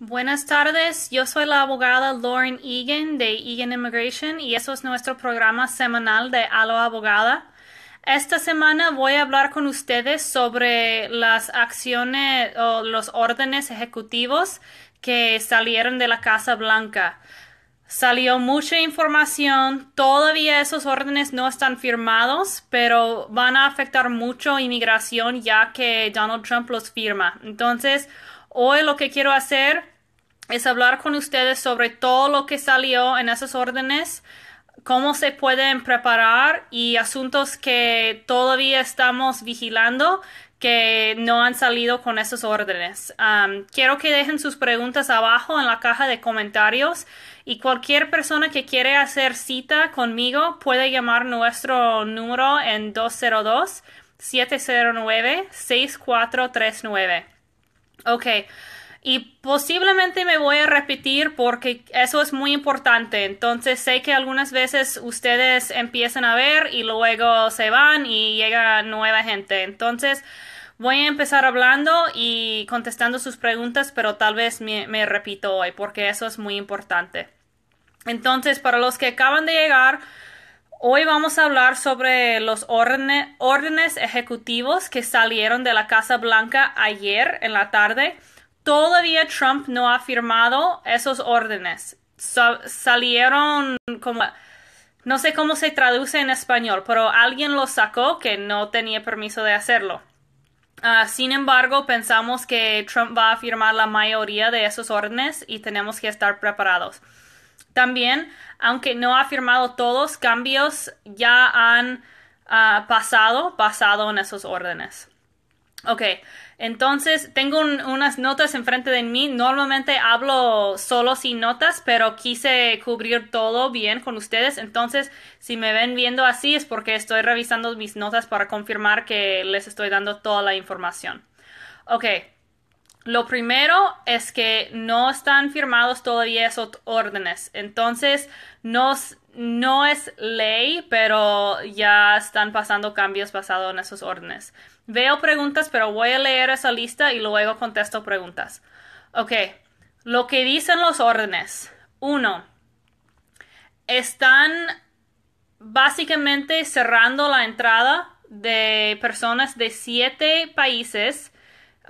Buenas tardes, yo soy la abogada Lauren Egan de Egan Immigration y eso es nuestro programa semanal de Alo Abogada. Esta semana voy a hablar con ustedes sobre las acciones o los órdenes ejecutivos que salieron de la Casa Blanca. Salió mucha información, todavía esos órdenes no están firmados, pero van a afectar mucho inmigración ya que Donald Trump los firma. Entonces, hoy lo que quiero hacer es hablar con ustedes sobre todo lo que salió en esas órdenes, cómo se pueden preparar y asuntos que todavía estamos vigilando que no han salido con esas órdenes. quiero que dejen sus preguntas abajo en la caja de comentarios y cualquier persona que quiere hacer cita conmigo puede llamar nuestro número en 202 709 6439. Ok. Y posiblemente me voy a repetir porque eso es muy importante. Entonces sé que algunas veces ustedes empiezan a ver y luego se van y llega nueva gente. Entonces voy a empezar hablando y contestando sus preguntas, pero tal vez me, me repito hoy porque eso es muy importante. Entonces para los que acaban de llegar, Hoy vamos a hablar sobre los órdenes, ejecutivos que salieron de la Casa Blanca ayer en la tarde. Todavía Trump no ha firmado esos órdenes. salieron como... No sé cómo se traduce en español, pero alguien los sacó que no tenía permiso de hacerlo. Ah, sin embargo, pensamos que Trump va a firmar la mayoría de esos órdenes y tenemos que estar preparados. También, aunque no ha firmado todos, cambios ya han ah, pasado, pasado en esos órdenes. Ok, entonces tengo unas notas enfrente de mí. Normalmente hablo solo sin notas, pero quise cubrir todo bien con ustedes. Entonces, si me ven viendo así es porque estoy revisando mis notas para confirmar que les estoy dando toda la información. Ok. Lo primero es que no están firmados todavía esos órdenes. Entonces, no, es ley, pero ya están pasando cambios basados en esos órdenes. Veo preguntas, pero voy a leer esa lista y luego contesto preguntas. Ok, lo que dicen los órdenes. Uno, están básicamente cerrando la entrada de personas de siete países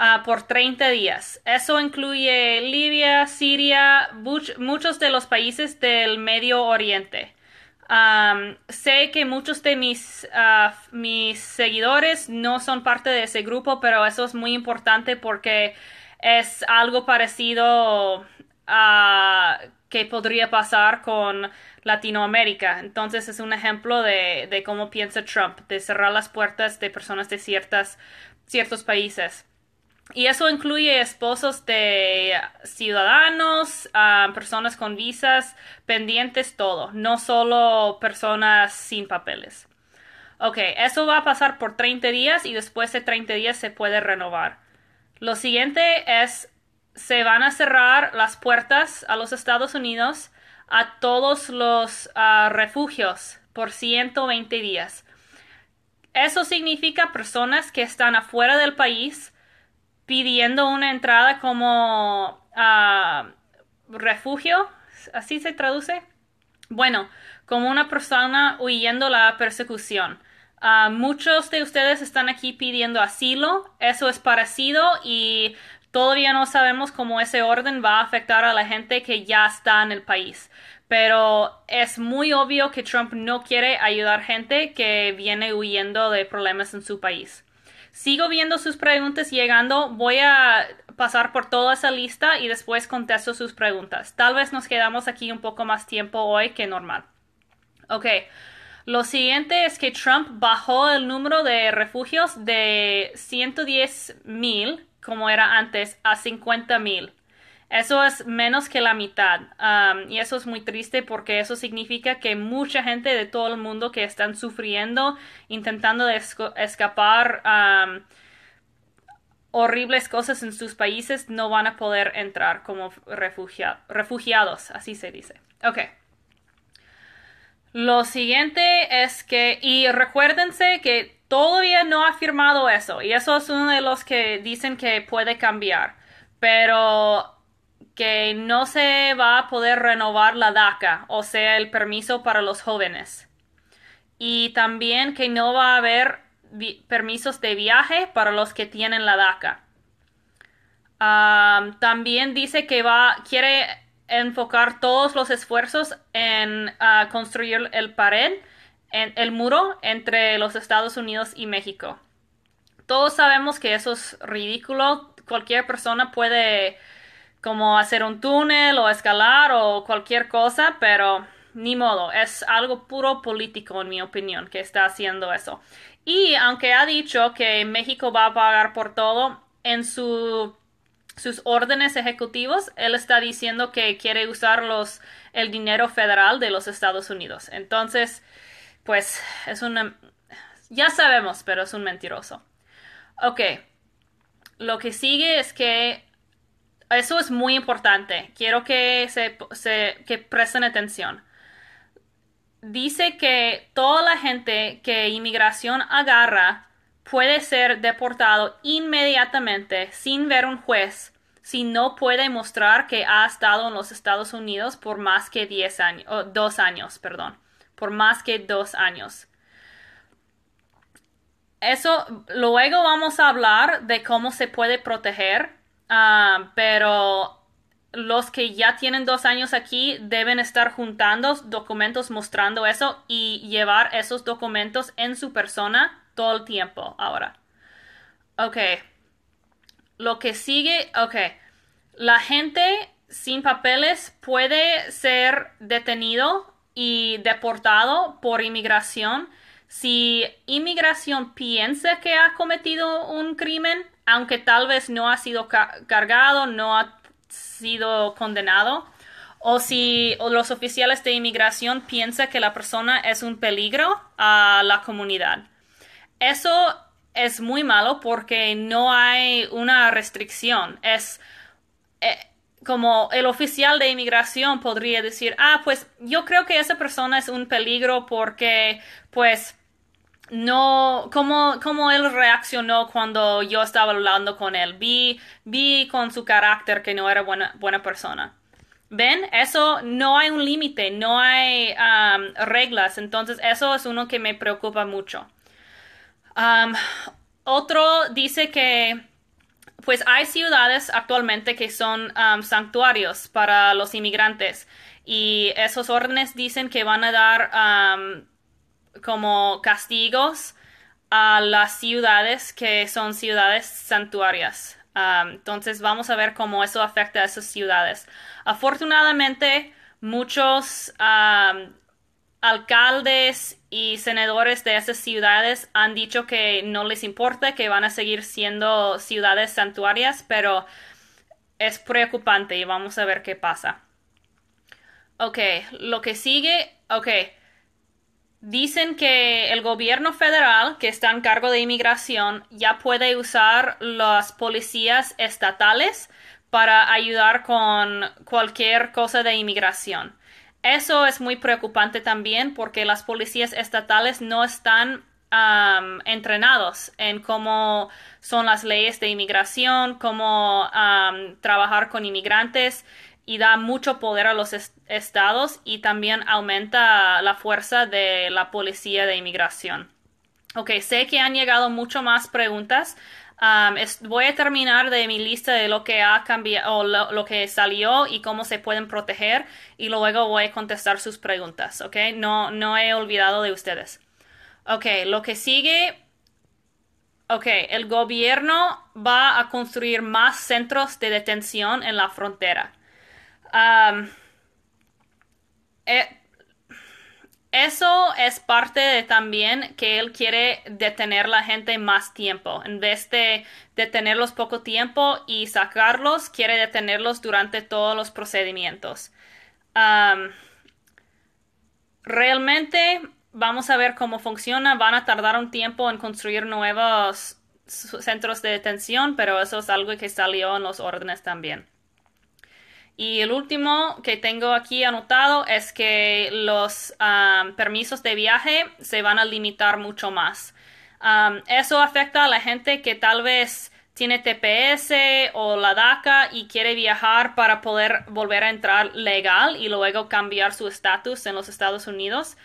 Ah, por 30 días. Eso incluye Libia, Siria, muchos de los países del Medio Oriente. sé que muchos de mis, ah, mis seguidores no son parte de ese grupo, pero eso es muy importante porque es algo parecido a ah, que podría pasar con Latinoamérica. Entonces es un ejemplo de, de cómo piensa Trump, de cerrar las puertas de personas de ciertas, ciertos países. Y eso incluye esposos de ciudadanos, ah, personas con visas, pendientes, todo, no solo personas sin papeles. Ok, eso va a pasar por 30 días y después de 30 días se puede renovar. Lo siguiente es, se van a cerrar las puertas a los Estados Unidos a todos los ah, refugios por 120 días. Eso significa personas que están afuera del país, pidiendo una entrada como ah, refugio, así se traduce. Bueno, como una persona huyendo la persecución. Ah, muchos de ustedes están aquí pidiendo asilo, eso es parecido y todavía no sabemos cómo ese orden va a afectar a la gente que ya está en el país. Pero es muy obvio que Trump no quiere ayudar gente que viene huyendo de problemas en su país. Sigo viendo sus preguntas llegando. Voy a pasar por toda esa lista y después contesto sus preguntas. Tal vez nos quedamos aquí un poco más tiempo hoy que normal. Ok. Lo siguiente es que Trump bajó el número de refugios de 110 mil, como era antes, a 50 mil. Eso es menos que la mitad. Um, y eso es muy triste porque eso significa que mucha gente de todo el mundo que están sufriendo, intentando escapar um, horribles cosas en sus países, no van a poder entrar como refugiados, así se dice. Ok. Lo siguiente es que, y recuérdense que todavía no ha firmado eso, y eso es uno de los que dicen que puede cambiar, pero que no se va a poder renovar la DACA, o sea, el permiso para los jóvenes. Y también que no va a haber permisos de viaje para los que tienen la DACA. Ah, también dice que va, quiere enfocar todos los esfuerzos en ah, construir el pared, el muro entre los Estados Unidos y México. Todos sabemos que eso es ridículo. Cualquier persona puede como hacer un túnel o escalar o cualquier cosa, pero ni modo, es algo puro político en mi opinión que está haciendo eso. Y aunque ha dicho que México va a pagar por todo, en su, sus órdenes ejecutivos, él está diciendo que quiere usar el dinero federal de los Estados Unidos. Entonces, pues es una... Ya sabemos, pero es un mentiroso. Ok. Lo que sigue es que eso es muy importante. Quiero que, se, se, presten atención. Dice que toda la gente que inmigración agarra puede ser deportado inmediatamente sin ver un juez si no puede mostrar que ha estado en los Estados Unidos por más que 10 años, dos años, perdón, por más que dos años. Eso, luego vamos a hablar de cómo se puede proteger Ah, pero los que ya tienen dos años aquí deben estar juntando documentos mostrando eso y llevar esos documentos en su persona todo el tiempo ahora. Ok. Lo que sigue, ok. La gente sin papeles puede ser detenido y deportado por inmigración si inmigración piensa que ha cometido un crimen aunque tal vez no ha sido cargado, no ha sido condenado, o si los oficiales de inmigración piensan que la persona es un peligro a la comunidad. Eso es muy malo porque no hay una restricción. Es eh, como el oficial de inmigración podría decir, ah, pues yo creo que esa persona es un peligro porque pues no, cómo, él reaccionó cuando yo estaba hablando con él. Vi, vi con su carácter que no era buena, buena persona. ¿Ven? Eso no hay un límite, no hay um, reglas. Entonces, eso es uno que me preocupa mucho. Um, otro dice que, pues hay ciudades actualmente que son um, santuarios para los inmigrantes y esos órdenes dicen que van a dar como castigos a las ciudades que son ciudades santuarias. Ah, entonces vamos a ver cómo eso afecta a esas ciudades. Afortunadamente, muchos ah, alcaldes y senadores de esas ciudades han dicho que no les importa, que van a seguir siendo ciudades santuarias, pero es preocupante y vamos a ver qué pasa. Ok, lo que sigue, ok, Dicen que el gobierno federal, que está en cargo de inmigración, ya puede usar las policías estatales para ayudar con cualquier cosa de inmigración. Eso es muy preocupante también porque las policías estatales no están entrenados en cómo son las leyes de inmigración, cómo trabajar con inmigrantes y da mucho poder a los estados y también aumenta la fuerza de la policía de inmigración. Ok, sé que han llegado mucho más preguntas. voy a terminar de mi lista de lo que ha cambiado, lo, que salió y cómo se pueden proteger y luego voy a contestar sus preguntas, ¿ok? No, no he olvidado de ustedes. Ok, lo que sigue, ok, el gobierno va a construir más centros de detención en la frontera. Eh, eso es parte de también que él quiere detener la gente más tiempo. En vez de detenerlos poco tiempo y sacarlos, quiere detenerlos durante todos los procedimientos. realmente vamos a ver cómo funciona. Van a tardar un tiempo en construir nuevos centros de detención, pero eso es algo que salió en los órdenes también. Y el último que tengo aquí anotado es que los ah, permisos de viaje se van a limitar mucho más. Ah, eso afecta a la gente que tal vez tiene TPS o la DACA y quiere viajar para poder volver a entrar legal y luego cambiar su estatus en los Estados Unidos,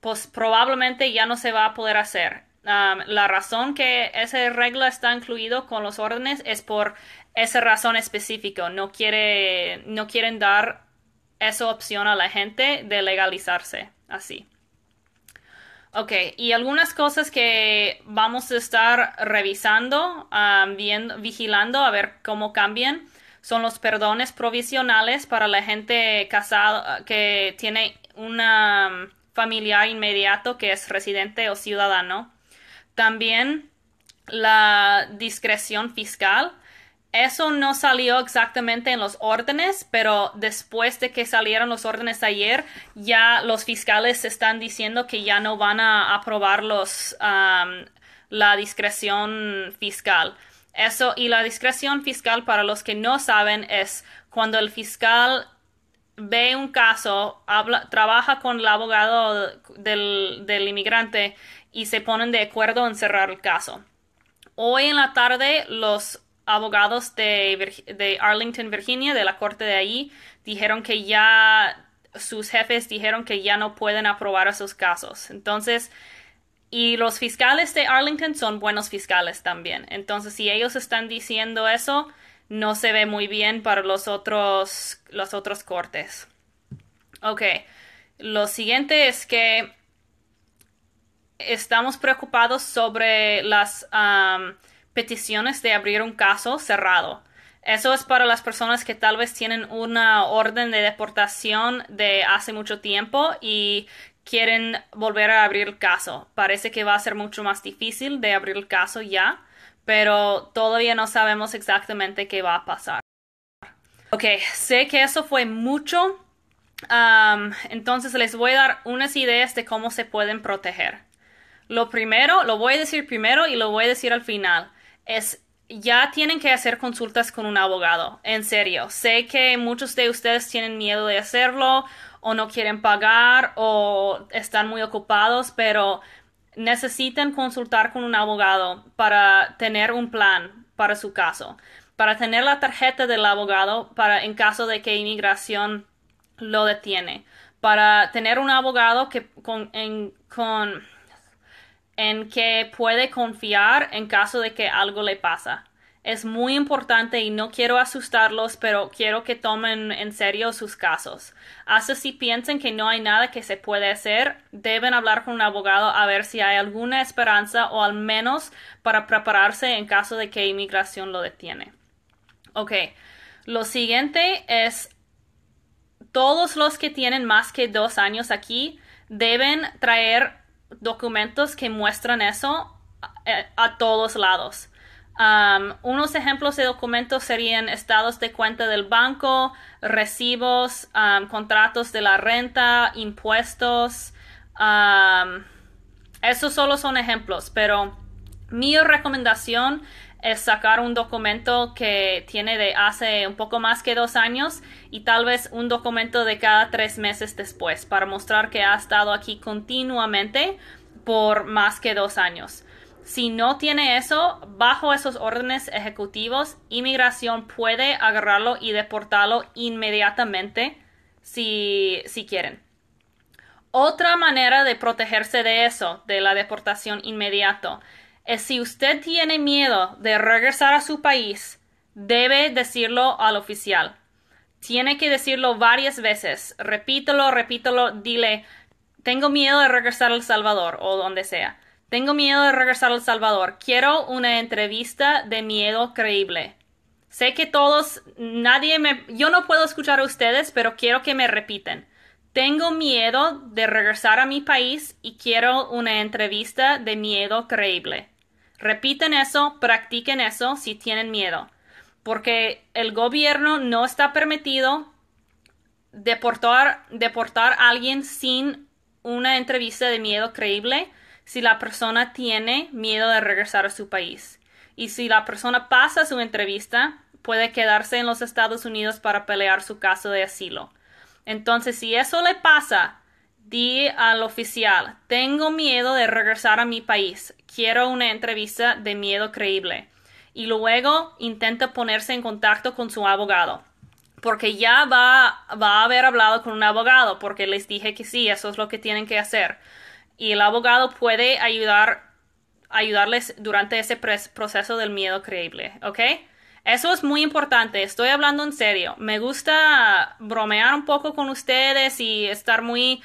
pues probablemente ya no se va a poder hacer. Ah, la razón que esa regla está incluido con los órdenes es por esa razón específica, no, quiere, no quieren dar esa opción a la gente de legalizarse así. Ok, y algunas cosas que vamos a estar revisando, um, vigilando a ver cómo cambian, son los perdones provisionales para la gente casada que tiene una um, familiar inmediato que es residente o ciudadano. También la discreción fiscal, eso no salió exactamente en los órdenes, pero después de que salieron los órdenes ayer, ya los fiscales están diciendo que ya no van a aprobar la discreción fiscal. Eso y la discreción fiscal, para los que no saben, es cuando el fiscal ve un caso, trabaja con el abogado del, del, inmigrante y se ponen de acuerdo en cerrar el caso. Hoy en la tarde los abogados de, Arlington, Virginia, de la corte de ahí, dijeron que ya sus jefes dijeron que ya no pueden aprobar esos casos. Entonces, y los fiscales de Arlington son buenos fiscales también. Entonces, si ellos están diciendo eso, no se ve muy bien para los otros, los otros cortes. Ok, lo siguiente es que estamos preocupados sobre las peticiones de abrir un caso cerrado. Eso es para las personas que tal vez tienen una orden de deportación de hace mucho tiempo y quieren volver a abrir el caso. Parece que va a ser mucho más difícil de abrir el caso ya, pero todavía no sabemos exactamente qué va a pasar. Ok, sé que eso fue mucho, entonces les voy a dar unas ideas de cómo se pueden proteger. Lo primero, lo voy a decir primero y lo voy a decir al final es ya tienen que hacer consultas con un abogado, en serio. Sé que muchos de ustedes tienen miedo de hacerlo o no quieren pagar o están muy ocupados, pero necesitan consultar con un abogado para tener un plan para su caso, para tener la tarjeta del abogado para en caso de que inmigración lo detiene, para tener un abogado que con, con en que puede confiar en caso de que algo le pasa. Es muy importante y no quiero asustarlos, pero quiero que tomen en serio sus casos. Hasta si piensen que no hay nada que se puede hacer, deben hablar con un abogado a ver si hay alguna esperanza o al menos para prepararse en caso de que inmigración lo detiene. Ok, lo siguiente es todos los que tienen más que dos años aquí deben traer documentos que muestran eso a, todos lados. Um, unos ejemplos de documentos serían estados de cuenta del banco, recibos, um, contratos de la renta, impuestos. Um, esos solo son ejemplos, pero mi recomendación es sacar un documento que tiene de hace un poco más que dos años y tal vez un documento de cada tres meses después para mostrar que ha estado aquí continuamente por más que dos años. Si no tiene eso, bajo esos órdenes ejecutivos, inmigración puede agarrarlo y deportarlo inmediatamente si, quieren. Otra manera de protegerse de eso, de la deportación inmediato si usted tiene miedo de regresar a su país, debe decirlo al oficial. Tiene que decirlo varias veces. Repítelo, repítelo, dile, tengo miedo de regresar al Salvador o donde sea. Tengo miedo de regresar al Salvador. Quiero una entrevista de miedo creíble. Sé que todos, nadie me, yo no puedo escuchar a ustedes, pero quiero que me repiten. Tengo miedo de regresar a mi país y quiero una entrevista de miedo creíble. Repiten eso, practiquen eso si tienen miedo, porque el gobierno no está permitido deportar, deportar a alguien sin una entrevista de miedo creíble si la persona tiene miedo de regresar a su país. Y si la persona pasa su entrevista, puede quedarse en los Estados Unidos para pelear su caso de asilo. Entonces, si eso le pasa, Di al oficial, tengo miedo de regresar a mi país, quiero una entrevista de miedo creíble. Y luego intenta ponerse en contacto con su abogado. Porque ya va, va a haber hablado con un abogado, porque les dije que sí, eso es lo que tienen que hacer. Y el abogado puede ayudar, ayudarles durante ese proceso del miedo creíble, ¿ok? Eso es muy importante, estoy hablando en serio. Me gusta bromear un poco con ustedes y estar muy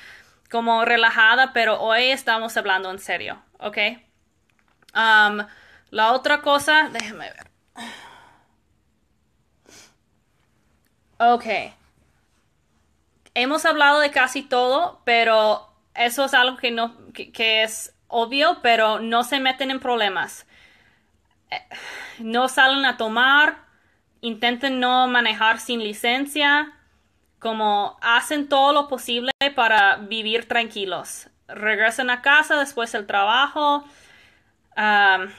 como relajada, pero hoy estamos hablando en serio, ¿ok? Um, la otra cosa, déjame ver. Ok. Hemos hablado de casi todo, pero eso es algo que, no, que es obvio, pero no se meten en problemas. Eh, no salen a tomar, intenten no manejar sin licencia, como hacen todo lo posible para vivir tranquilos. Regresan a casa después del trabajo.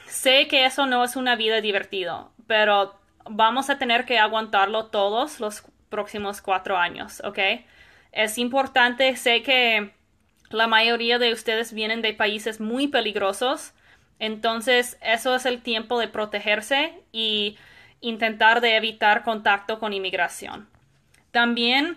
sé que eso no es una vida divertida, pero vamos a tener que aguantarlo todos los próximos cuatro años, ¿ok? Es importante, sé que la mayoría de ustedes vienen de países muy peligrosos, entonces eso es el tiempo de protegerse y intentar de evitar contacto con inmigración. También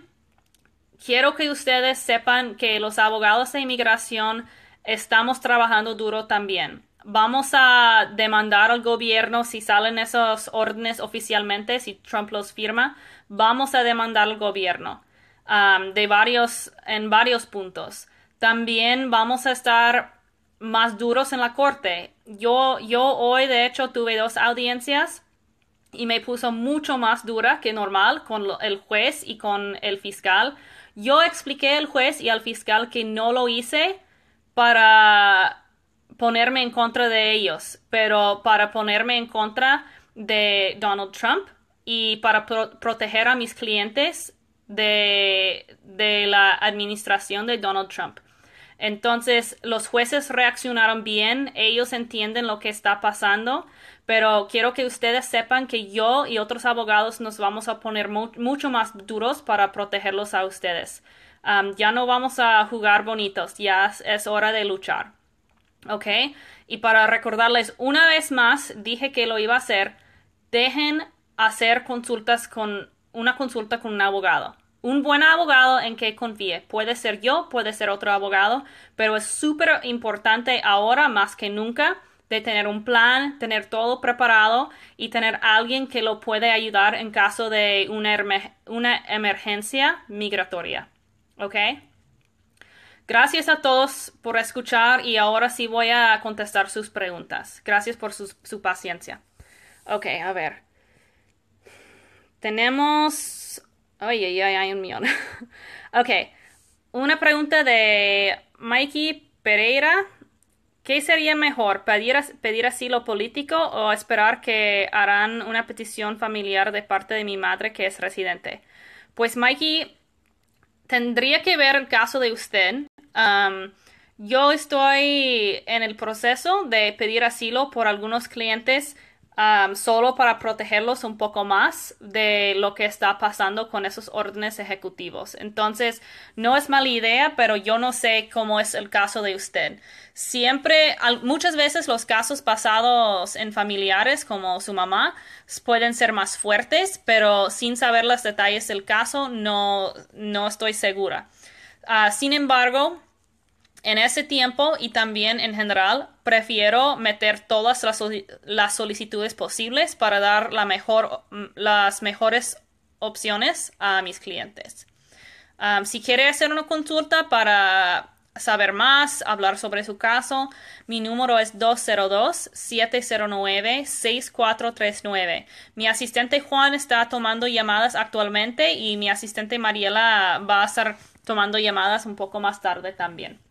quiero que ustedes sepan que los abogados de inmigración estamos trabajando duro también. Vamos a demandar al gobierno si salen esas órdenes oficialmente, si Trump los firma, vamos a demandar al gobierno um, de varios, en varios puntos. También vamos a estar más duros en la corte. Yo, yo hoy, de hecho, tuve dos audiencias y me puso mucho más dura que normal con el juez y con el fiscal. Yo expliqué al juez y al fiscal que no lo hice para ponerme en contra de ellos, pero para ponerme en contra de Donald Trump y para proteger a mis clientes de la administración de Donald Trump. Entonces los jueces reaccionaron bien, ellos entienden lo que está pasando, pero quiero que ustedes sepan que yo y otros abogados nos vamos a poner mucho más duros para protegerlos a ustedes. Um, ya no vamos a jugar bonitos, ya es, es hora de luchar. ¿Ok? Y para recordarles una vez más, dije que lo iba a hacer, dejen hacer consultas con una consulta con un abogado un buen abogado en que confíe. Puede ser yo, puede ser otro abogado, pero es súper importante ahora más que nunca de tener un plan, tener todo preparado y tener alguien que lo puede ayudar en caso de una, una emergencia migratoria. ¿Ok? Gracias a todos por escuchar y ahora sí voy a contestar sus preguntas. Gracias por su paciencia. Ok, a ver. Tenemos Oye, hay un millón. ok. Una pregunta de Mikey Pereira. ¿Qué sería mejor, pedir, asilo político o esperar que harán una petición familiar de parte de mi madre que es residente? Pues Mikey, tendría que ver el caso de usted. Um, yo estoy en el proceso de pedir asilo por algunos clientes Um, solo para protegerlos un poco más de lo que está pasando con esos órdenes ejecutivos. Entonces, no es mala idea, pero yo no sé cómo es el caso de usted. Siempre, muchas veces los casos pasados en familiares como su mamá pueden ser más fuertes, pero sin saber los detalles del caso no, estoy segura. Ah, sin embargo, en ese tiempo y también en general, prefiero meter todas las, solicitudes posibles para dar mm, las mejores opciones a mis clientes. si quiere hacer una consulta para saber más, hablar sobre su caso, mi número es 202-709-6439. Mi asistente Juan está tomando llamadas actualmente y mi asistente Mariela va a estar tomando llamadas un poco más tarde también.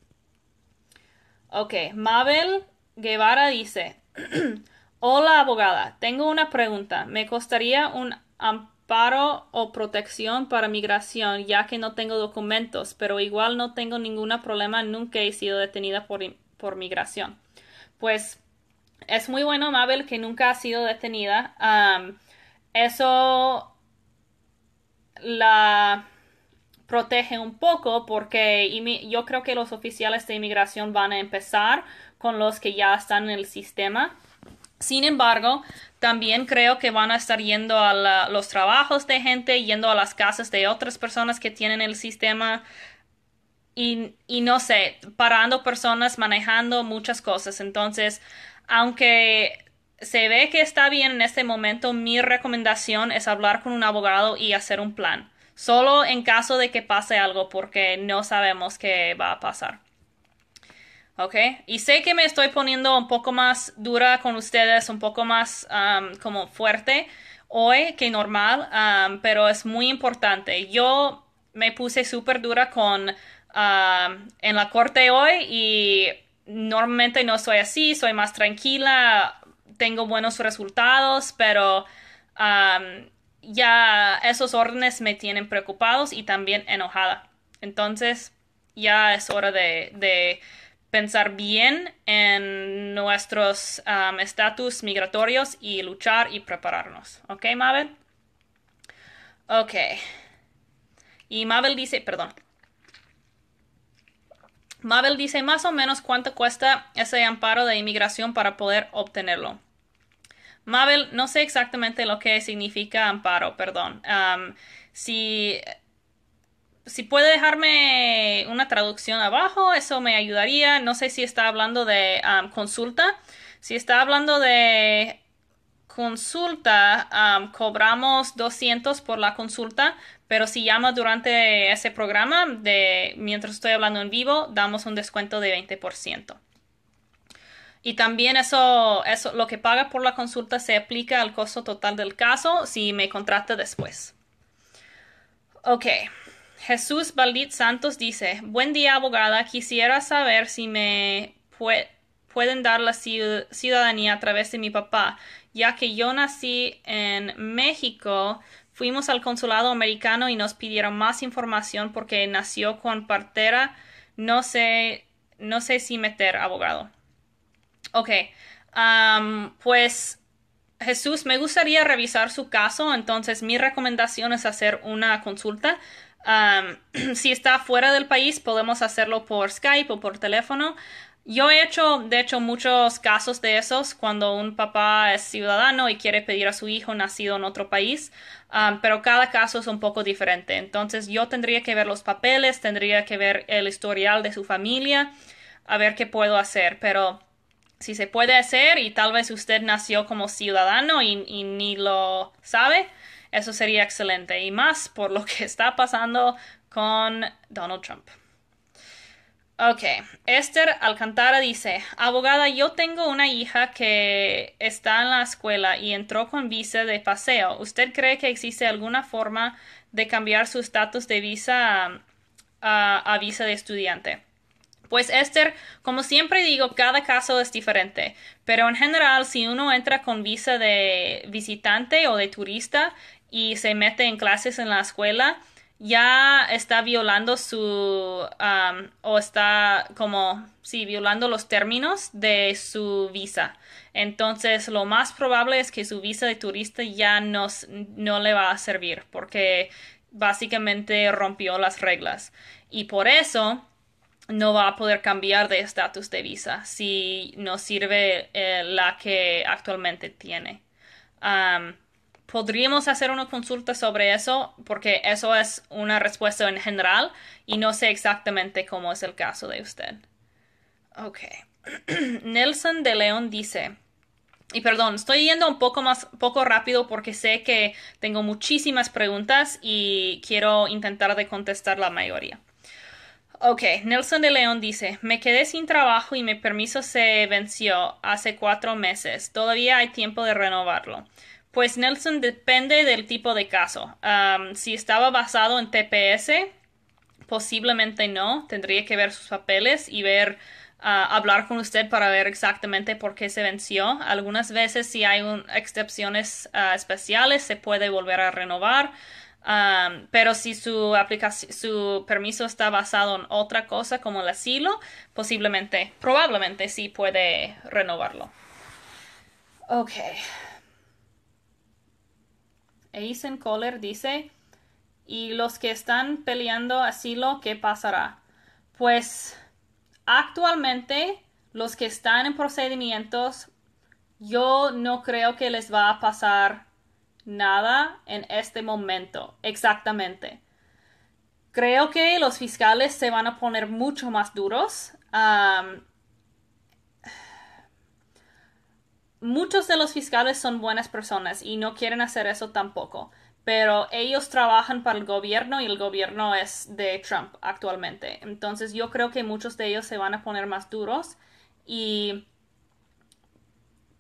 Ok, Mabel Guevara dice, hola abogada, tengo una pregunta. Me costaría un amparo o protección para migración ya que no tengo documentos, pero igual no tengo ningún problema, nunca he sido detenida por, migración. Pues es muy bueno, Mabel, que nunca ha sido detenida. eso la protege un poco porque yo creo que los oficiales de inmigración van a empezar con los que ya están en el sistema. Sin embargo, también creo que van a estar yendo a los trabajos de gente, yendo a las casas de otras personas que tienen el sistema y no sé, parando personas, manejando muchas cosas. Entonces, aunque se ve que está bien en este momento, mi recomendación es hablar con un abogado y hacer un plan solo en caso de que pase algo porque no sabemos qué va a pasar. ¿Ok? Y sé que me estoy poniendo un poco más dura con ustedes, un poco más como fuerte hoy que normal, pero es muy importante. Yo me puse súper dura con en la corte hoy y normalmente no soy así, soy más tranquila, tengo buenos resultados, pero ya esos órdenes me tienen preocupados y también enojada. Entonces ya es hora de, pensar bien en nuestros um, estatus migratorios y luchar y prepararnos. ¿Ok, Mabel? Ok. Y Mabel dice, perdón. Mabel dice más o menos cuánto cuesta ese amparo de inmigración para poder obtenerlo. Mabel, no sé exactamente lo que significa amparo, perdón. si, puede dejarme una traducción abajo, eso me ayudaría. No sé si está hablando de consulta. Si está hablando de consulta, cobramos 200 por la consulta, pero si llama durante ese programa, de, mientras estoy hablando en vivo, damos un descuento de 20%. Y también eso, eso, lo que paga por la consulta se aplica al costo total del caso si me contrata después. Ok. Jesús Valdit Santos dice, buen día abogada, quisiera saber si me pueden dar la ciudadanía a través de mi papá, ya que yo nací en México, fuimos al consulado americano y nos pidieron más información porque nació con partera, no sé, no sé si meter abogado. Ok. pues Jesús, me gustaría revisar su caso, entonces mi recomendación es hacer una consulta. si está fuera del país, podemos hacerlo por Skype o por teléfono. Yo he hecho, de hecho, muchos casos de esos cuando un papá es ciudadano y quiere pedir a su hijo nacido en otro país, pero cada caso es un poco diferente. Entonces yo tendría que ver los papeles, tendría que ver el historial de su familia, a ver qué puedo hacer, pero si se puede hacer y tal vez usted nació como ciudadano y, ni lo sabe, eso sería excelente. Y más por lo que está pasando con Donald Trump. Ok, Esther Alcantara dice, abogada, yo tengo una hija que está en la escuela y entró con visa de paseo. ¿Usted cree que existe alguna forma de cambiar su estatus de visa a, visa de estudiante? Pues Esther, como siempre digo, cada caso es diferente, pero en general si uno entra con visa de visitante o de turista y se mete en clases en la escuela, ya está violando su o está como sí violando los términos de su visa entonces lo más probable es que su visa de turista ya no le va a servir porque básicamente rompió las reglas y por eso no va a poder cambiar de estatus de visa si no sirve eh, la que actualmente tiene. podríamos hacer una consulta sobre eso porque eso es una respuesta en general y no sé exactamente cómo es el caso de usted. Ok. Nelson de León dice, y perdón, estoy yendo un poco más, poco rápido porque sé que tengo muchísimas preguntas y quiero intentar de contestar la mayoría. Ok, Nelson de León dice, me quedé sin trabajo y mi permiso se venció hace cuatro meses. Todavía hay tiempo de renovarlo. Pues Nelson depende del tipo de caso. si estaba basado en TPS, posiblemente no. Tendría que ver sus papeles y ver, ah, hablar con usted para ver exactamente por qué se venció. Algunas veces si hay excepciones ah, especiales se puede volver a renovar pero si su, permiso está basado en otra cosa como el asilo, posiblemente, probablemente sí puede renovarlo. Ok. aysen Kohler dice, ¿y los que están peleando asilo, qué pasará? Pues actualmente los que están en procedimientos, yo no creo que les va a pasar nada en este momento, exactamente. Creo que los fiscales se van a poner mucho más duros. muchos de los fiscales son buenas personas y no quieren hacer eso tampoco, pero ellos trabajan para el gobierno y el gobierno es de Trump actualmente. Entonces yo creo que muchos de ellos se van a poner más duros y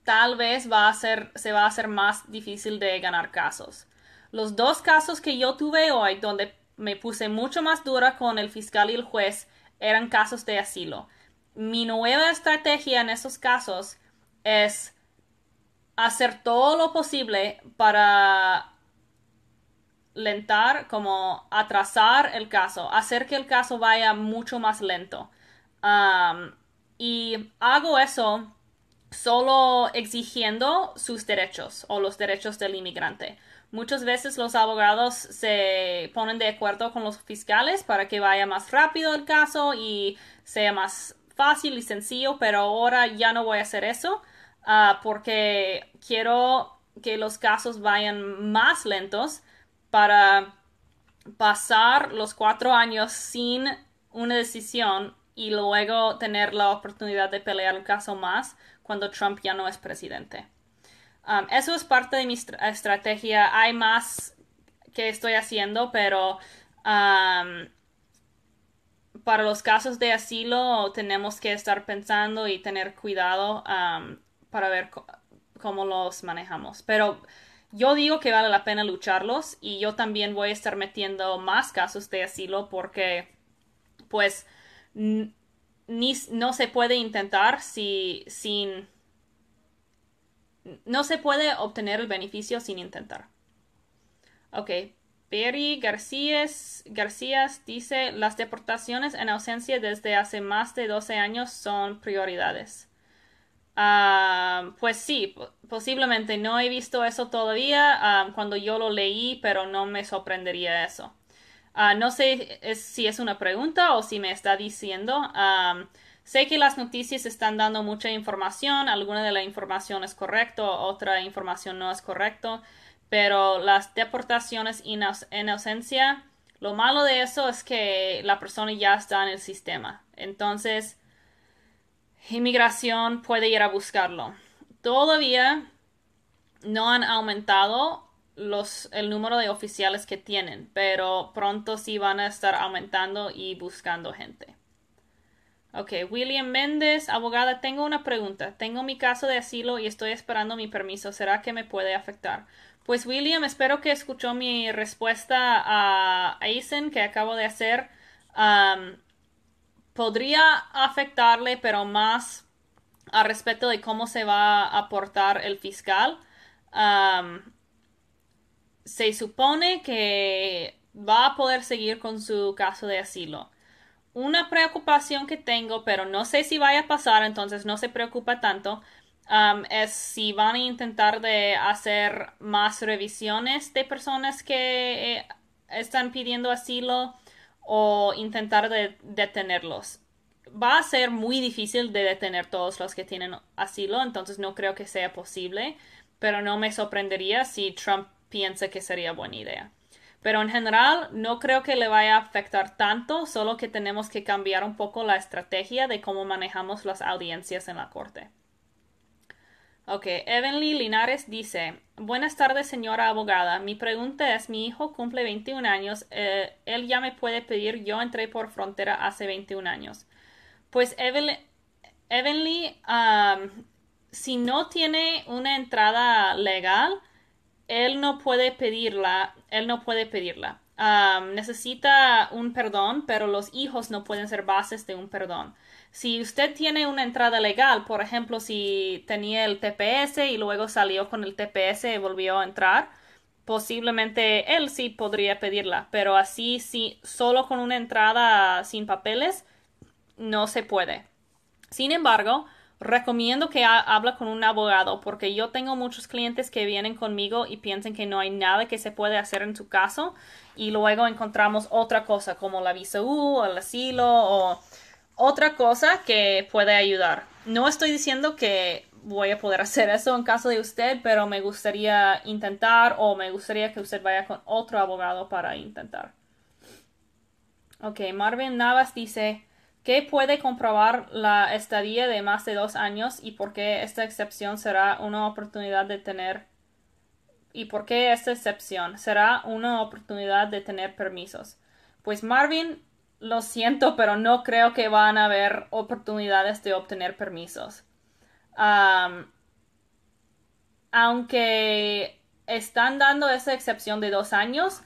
tal vez va a ser, se va a hacer más difícil de ganar casos. Los dos casos que yo tuve hoy donde me puse mucho más dura con el fiscal y el juez eran casos de asilo. Mi nueva estrategia en esos casos es hacer todo lo posible para lentar, como atrasar el caso, hacer que el caso vaya mucho más lento. y hago eso solo exigiendo sus derechos o los derechos del inmigrante. Muchas veces los abogados se ponen de acuerdo con los fiscales para que vaya más rápido el caso y sea más fácil y sencillo, pero ahora ya no voy a hacer eso ah, porque quiero que los casos vayan más lentos para pasar los cuatro años sin una decisión y luego tener la oportunidad de pelear el caso más cuando Trump ya no es presidente. Um, eso es parte de mi estrategia. Hay más que estoy haciendo, pero um, para los casos de asilo tenemos que estar pensando y tener cuidado um, para ver cómo los manejamos. Pero yo digo que vale la pena lucharlos y yo también voy a estar metiendo más casos de asilo porque, pues, no se puede intentar si, sin... No se puede obtener el beneficio sin intentar. Ok, Perry Garcías García dice, las deportaciones en ausencia desde hace más de 12 años son prioridades. Ah, pues sí, posiblemente no he visto eso todavía ah, cuando yo lo leí, pero no me sorprendería eso. Ah, no sé si es una pregunta o si me está diciendo. sé que las noticias están dando mucha información, alguna de la información es correcta, otra información no es correcta, pero las deportaciones en ausencia, lo malo de eso es que la persona ya está en el sistema. Entonces, inmigración puede ir a buscarlo. Todavía no han aumentado los, el número de oficiales que tienen, pero pronto sí van a estar aumentando y buscando gente. Ok, William Méndez, abogada, tengo una pregunta. Tengo mi caso de asilo y estoy esperando mi permiso. ¿Será que me puede afectar? Pues William, espero que escuchó mi respuesta a Aisen que acabo de hacer. podría afectarle, pero más al respecto de cómo se va a aportar el fiscal se supone que va a poder seguir con su caso de asilo. Una preocupación que tengo, pero no sé si vaya a pasar, entonces no se preocupa tanto, um, es si van a intentar de hacer más revisiones de personas que eh, están pidiendo asilo o intentar de detenerlos. Va a ser muy difícil de detener todos los que tienen asilo, entonces no creo que sea posible, pero no me sorprendería si Trump piensa que sería buena idea. Pero en general no creo que le vaya a afectar tanto, solo que tenemos que cambiar un poco la estrategia de cómo manejamos las audiencias en la corte. Ok, Evelyn Linares dice, buenas tardes señora abogada, mi pregunta es, mi hijo cumple 21 años, eh, él ya me puede pedir, yo entré por frontera hace 21 años. Pues Evelyn Evelyn si no tiene una entrada legal, él no puede pedirla, él no puede pedirla. necesita un perdón, pero los hijos no pueden ser bases de un perdón. Si usted tiene una entrada legal, por ejemplo, si tenía el TPS y luego salió con el TPS y volvió a entrar, posiblemente él sí podría pedirla, pero así sí, solo con una entrada sin papeles no se puede. Sin embargo, recomiendo que habla con un abogado porque yo tengo muchos clientes que vienen conmigo y piensan que no hay nada que se puede hacer en su caso y luego encontramos otra cosa como la visa U o el asilo o otra cosa que puede ayudar. No estoy diciendo que voy a poder hacer eso en caso de usted, pero me gustaría intentar o me gustaría que usted vaya con otro abogado para intentar. Ok, Marvin Navas dice, ¿Qué puede comprobar la estadía de más de dos años y por qué esta excepción será una oportunidad de tener y por qué esta excepción será una oportunidad de tener permisos. Pues Marvin, lo siento, pero no creo que van a haber oportunidades de obtener permisos. aunque están dando esa excepción de dos años,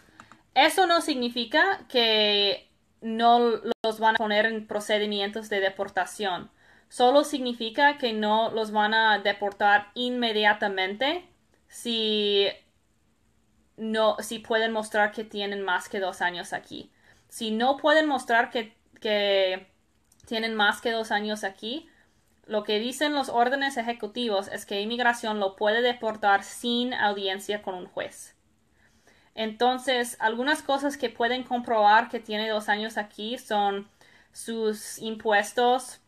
eso no significa que no los van a poner en procedimientos de deportación. Solo significa que no los van a deportar inmediatamente si no si pueden mostrar que tienen más que dos años aquí. Si no pueden mostrar que, que tienen más que dos años aquí, lo que dicen los órdenes ejecutivos es que inmigración lo puede deportar sin audiencia con un juez. Entonces, algunas cosas que pueden comprobar que tiene dos años aquí son sus impuestos,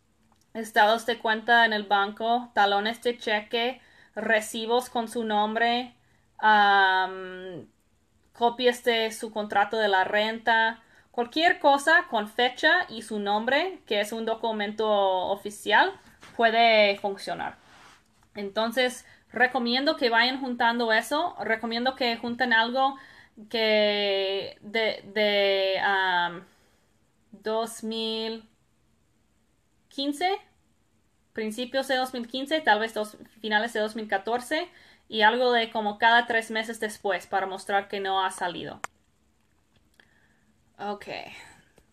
estados de cuenta en el banco, talones de cheque, recibos con su nombre, copias de su contrato de la renta, cualquier cosa con fecha y su nombre, que es un documento oficial, puede funcionar. Entonces, recomiendo que vayan juntando eso, recomiendo que junten algo que de, de 2015, um, principios de 2015, tal vez dos, finales de 2014, y algo de como cada tres meses después para mostrar que no ha salido. Ok,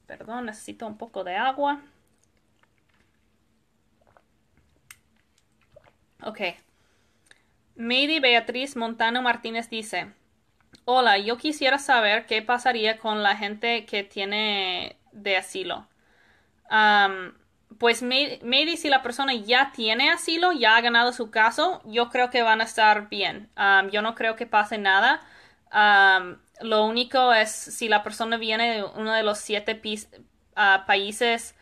perdón, necesito un poco de agua. Ok. Mary Beatriz Montano Martínez dice, Hola, yo quisiera saber qué pasaría con la gente que tiene de asilo. pues maybe si la persona ya tiene asilo, ya ha ganado su caso, yo creo que van a estar bien. yo no creo que pase nada. lo único es si la persona viene de uno de los siete ah, países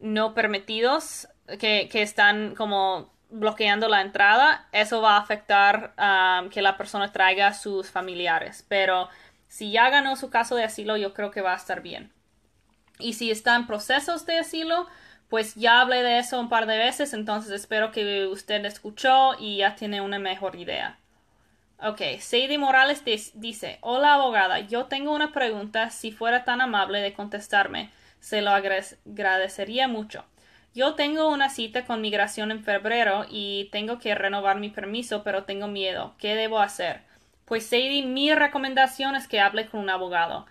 no permitidos que, están como bloqueando la entrada, eso va a afectar um, que la persona traiga a sus familiares. Pero si ya ganó su caso de asilo, yo creo que va a estar bien. Y si está en procesos de asilo, pues ya hablé de eso un par de veces, entonces espero que usted escuchó y ya tiene una mejor idea. Ok, Sadie Morales dice, hola abogada, yo tengo una pregunta, si fuera tan amable de contestarme, se lo agradecería mucho. Yo tengo una cita con migración en febrero y tengo que renovar mi permiso, pero tengo miedo. ¿Qué debo hacer? Pues Sadie, mi recomendación es que hable con un abogado.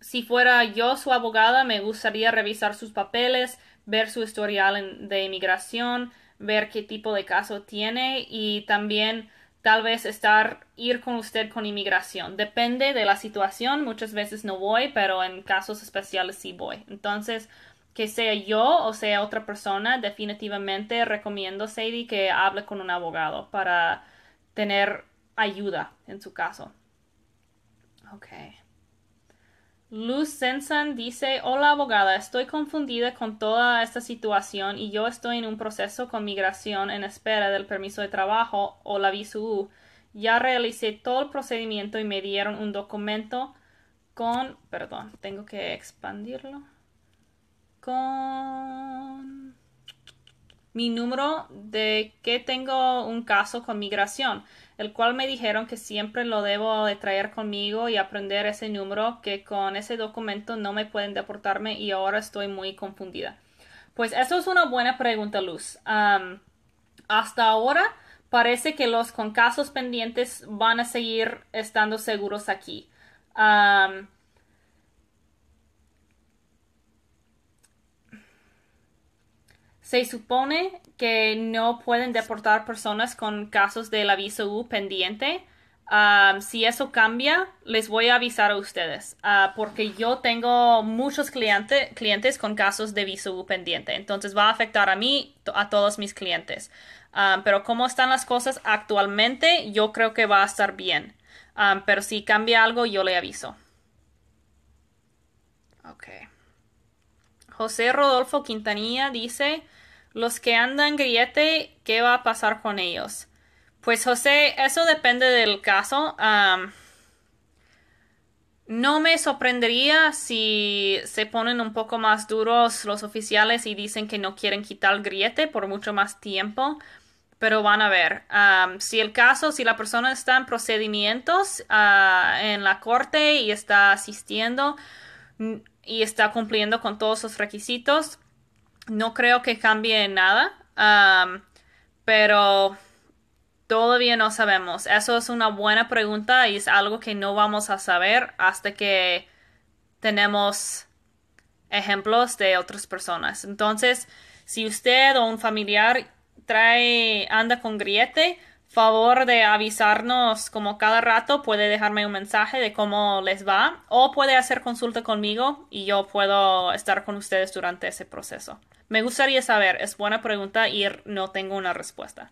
si fuera yo su abogada, me gustaría revisar sus papeles, ver su historial de inmigración, ver qué tipo de caso tiene y también tal vez estar ir con usted con inmigración. Depende de la situación, muchas veces no voy, pero en casos especiales sí voy. Entonces, que sea yo o sea otra persona, definitivamente recomiendo Sadie que hable con un abogado para tener ayuda en su caso. Ok. Luz Sensan dice, hola abogada, estoy confundida con toda esta situación y yo estoy en un proceso con migración en espera del permiso de trabajo o la visu. Ya realicé todo el procedimiento y me dieron un documento con... Perdón, tengo que expandirlo con mi número de que tengo un caso con migración, el cual me dijeron que siempre lo debo de traer conmigo y aprender ese número, que con ese documento no me pueden deportarme y ahora estoy muy confundida. Pues eso es una buena pregunta, Luz. hasta ahora parece que los con casos pendientes van a seguir estando seguros aquí. Se supone que no pueden deportar personas con casos del aviso U pendiente. si eso cambia, les voy a avisar a ustedes, ah, porque yo tengo muchos clientes con casos de aviso U pendiente. Entonces va a afectar a mí, a todos mis clientes. pero cómo están las cosas actualmente, yo creo que va a estar bien. pero si cambia algo, yo le aviso. Ok. José Rodolfo Quintanilla dice, los que andan griete, ¿qué va a pasar con ellos? Pues José, eso depende del caso. no me sorprendería si se ponen un poco más duros los oficiales y dicen que no quieren quitar el griete por mucho más tiempo, pero van a ver. si el caso, si la persona está en procedimientos ah, en la corte y está asistiendo mm, y está cumpliendo con todos sus requisitos, no creo que cambie nada, pero todavía no sabemos. Eso es una buena pregunta y es algo que no vamos a saber hasta que tenemos ejemplos de otras personas. Entonces, si usted o un familiar trae, anda con griete, favor de avisarnos como cada rato, puede dejarme un mensaje de cómo les va o puede hacer consulta conmigo y yo puedo estar con ustedes durante ese proceso. Me gustaría saber, es buena pregunta y no tengo una respuesta.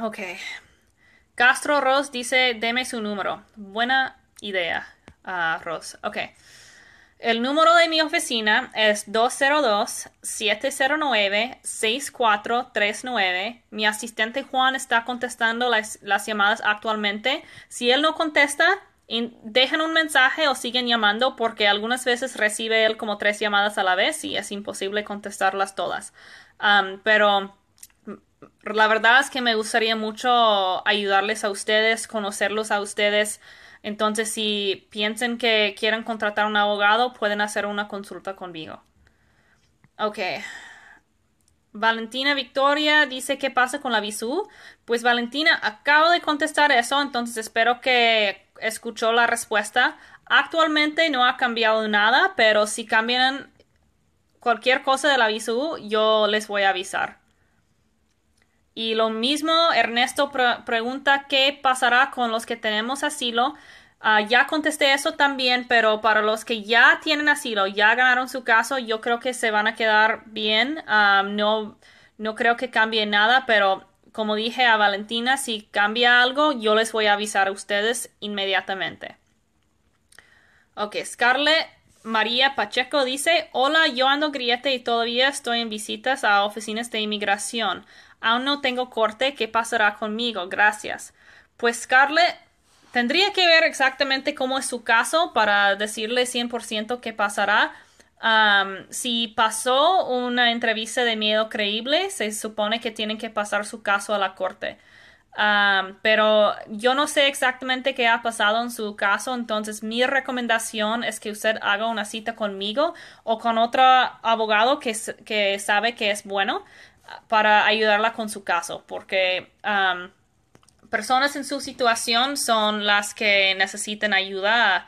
Ok. Castro Ross dice, deme su número. Buena idea, uh, Ross. Ok. El número de mi oficina es 202-709-6439. Mi asistente Juan está contestando las, llamadas actualmente. Si él no contesta, dejen un mensaje o siguen llamando porque algunas veces recibe él como tres llamadas a la vez y es imposible contestarlas todas. Um, pero mm, la verdad es que me gustaría mucho ayudarles a ustedes, conocerlos a ustedes. Entonces, si piensan que quieren contratar un abogado, pueden hacer una consulta conmigo. Ok. Valentina Victoria dice qué pasa con la visu? Pues Valentina, acabo de contestar eso, entonces espero que escuchó la respuesta. Actualmente no ha cambiado nada, pero si cambian cualquier cosa de la visu, yo les voy a avisar. Y lo mismo, Ernesto pregunta qué pasará con los que tenemos asilo. Ah, ya contesté eso también, pero para los que ya tienen asilo, ya ganaron su caso, yo creo que se van a quedar bien. Ah, no, no creo que cambie nada, pero como dije a Valentina, si cambia algo, yo les voy a avisar a ustedes inmediatamente. Ok, Scarlett María Pacheco dice, hola, yo ando griete y todavía estoy en visitas a oficinas de inmigración. Aún no tengo corte, ¿qué pasará conmigo? Gracias. Pues Carle, tendría que ver exactamente cómo es su caso para decirle 100% qué pasará. si pasó una entrevista de miedo creíble, se supone que tienen que pasar su caso a la corte. pero yo no sé exactamente qué ha pasado en su caso, entonces mi recomendación es que usted haga una cita conmigo o con otro abogado que sabe que es bueno para ayudarla con su caso, porque um, personas en su situación son las que necesitan ayuda.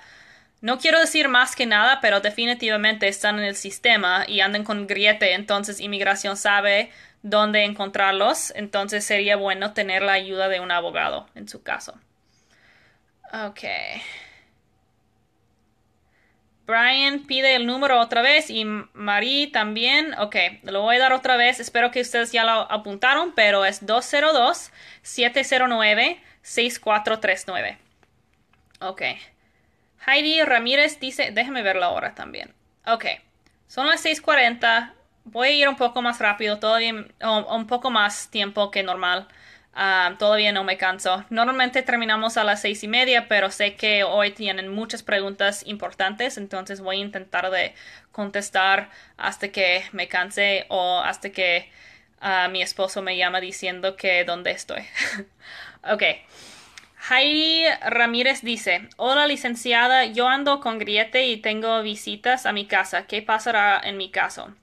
No quiero decir más que nada, pero definitivamente están en el sistema y andan con griete, entonces inmigración sabe dónde encontrarlos, entonces sería bueno tener la ayuda de un abogado en su caso. Okay. Brian pide el número otra vez y Marie también. Ok, lo voy a dar otra vez. Espero que ustedes ya lo apuntaron, pero es 202-709-6439. Ok. Heidi Ramírez dice, déjeme ver la hora también. Ok, son las 6.40. Voy a ir un poco más rápido, todavía un poco más tiempo que normal. Ah, todavía no me canso. Normalmente terminamos a las seis y media, pero sé que hoy tienen muchas preguntas importantes, entonces voy a intentar de contestar hasta que me canse o hasta que ah, mi esposo me llama diciendo que dónde estoy. ok. Heidi Ramírez dice, hola licenciada, yo ando con griete y tengo visitas a mi casa. ¿Qué pasará en mi caso?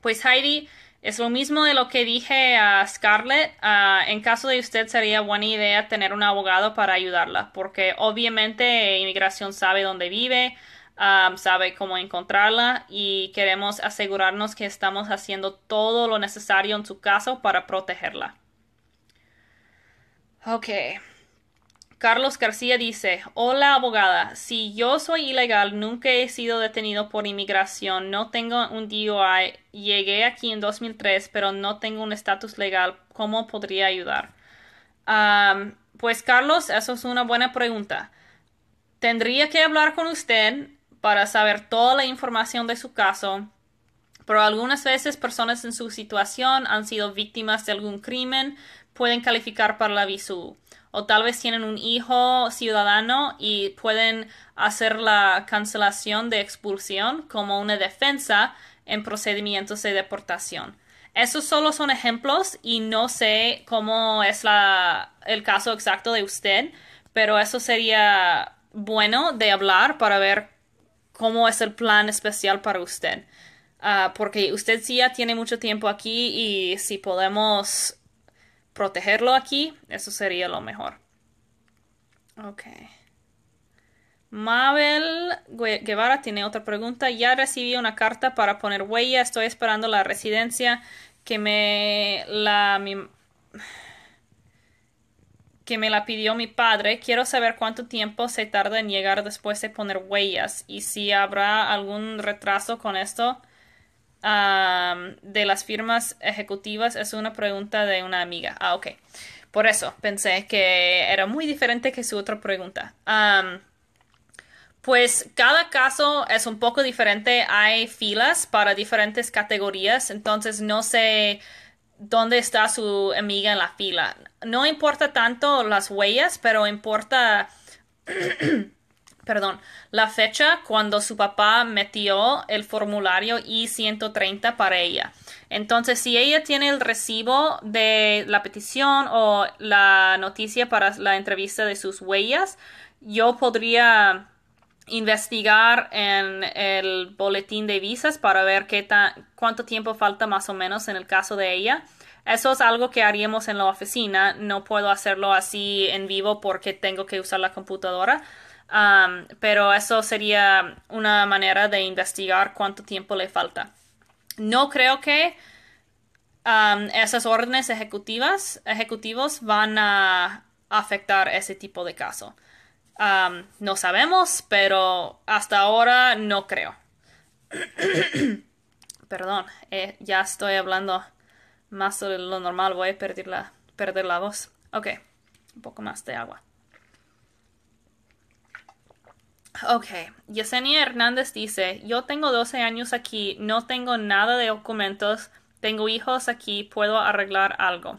Pues Heidi, es lo mismo de lo que dije a Scarlett. Ah, en caso de usted sería buena idea tener un abogado para ayudarla, porque obviamente inmigración sabe dónde vive, ah, sabe cómo encontrarla y queremos asegurarnos que estamos haciendo todo lo necesario en su caso para protegerla. Okay. Carlos García dice, hola abogada, si yo soy ilegal, nunca he sido detenido por inmigración, no tengo un DOI, llegué aquí en 2003, pero no tengo un estatus legal, ¿cómo podría ayudar? pues Carlos, eso es una buena pregunta. Tendría que hablar con usted para saber toda la información de su caso, pero algunas veces personas en su situación han sido víctimas de algún crimen, pueden calificar para la visu o tal vez tienen un hijo ciudadano y pueden hacer la cancelación de expulsión como una defensa en procedimientos de deportación. Esos solo son ejemplos y no sé cómo es la, el caso exacto de usted, pero eso sería bueno de hablar para ver cómo es el plan especial para usted. Ah, porque usted sí ya tiene mucho tiempo aquí y si podemos protegerlo aquí, eso sería lo mejor. Ok. Mabel Guevara tiene otra pregunta. Ya recibí una carta para poner huella. Estoy esperando la residencia que me la que me la pidió mi padre. Quiero saber cuánto tiempo se tarda en llegar después de poner huellas y si habrá algún retraso con esto de las firmas ejecutivas es una pregunta de una amiga. Ah, ok. Por eso pensé que era muy diferente que su otra pregunta. pues cada caso es un poco diferente. Hay filas para diferentes categorías, entonces no sé dónde está su amiga en la fila. No importa tanto las huellas, pero importa perdón, la fecha cuando su papá metió el formulario I-130 para ella. Entonces, si ella tiene el recibo de la petición o la noticia para la entrevista de sus huellas, yo podría investigar en el boletín de visas para ver qué cuánto tiempo falta más o menos en el caso de ella. Eso es algo que haríamos en la oficina. No puedo hacerlo así en vivo porque tengo que usar la computadora pero eso sería una manera de investigar cuánto tiempo le falta. No creo que esas órdenes ejecutivas ejecutivos van a afectar ese tipo de caso. no sabemos, pero hasta ahora no creo. Perdón, eh, ya estoy hablando más sobre lo normal, voy a perder la, perder la voz. Ok, un poco más de agua. Ok, Yesenia Hernández dice, yo tengo 12 años aquí, no tengo nada de documentos, tengo hijos aquí, puedo arreglar algo.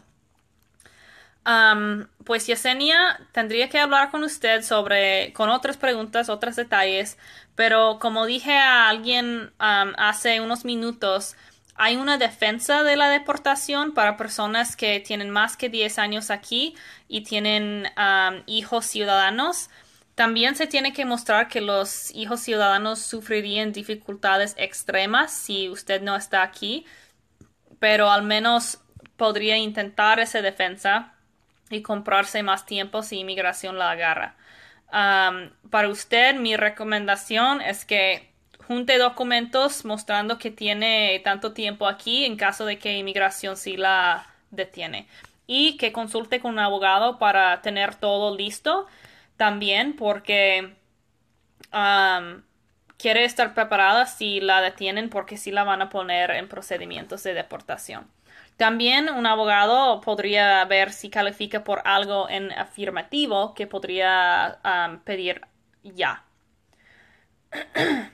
Um, pues Yesenia tendría que hablar con usted sobre, con otras preguntas, otros detalles, pero como dije a alguien um, hace unos minutos, hay una defensa de la deportación para personas que tienen más que 10 años aquí y tienen um, hijos ciudadanos. También se tiene que mostrar que los hijos ciudadanos sufrirían dificultades extremas si usted no está aquí, pero al menos podría intentar esa defensa y comprarse más tiempo si inmigración la agarra. para usted, mi recomendación es que junte documentos mostrando que tiene tanto tiempo aquí en caso de que inmigración sí la detiene y que consulte con un abogado para tener todo listo también porque quiere estar preparada si la detienen porque si la van a poner en procedimientos de deportación. También un abogado podría ver si califica por algo en afirmativo que podría pedir ya.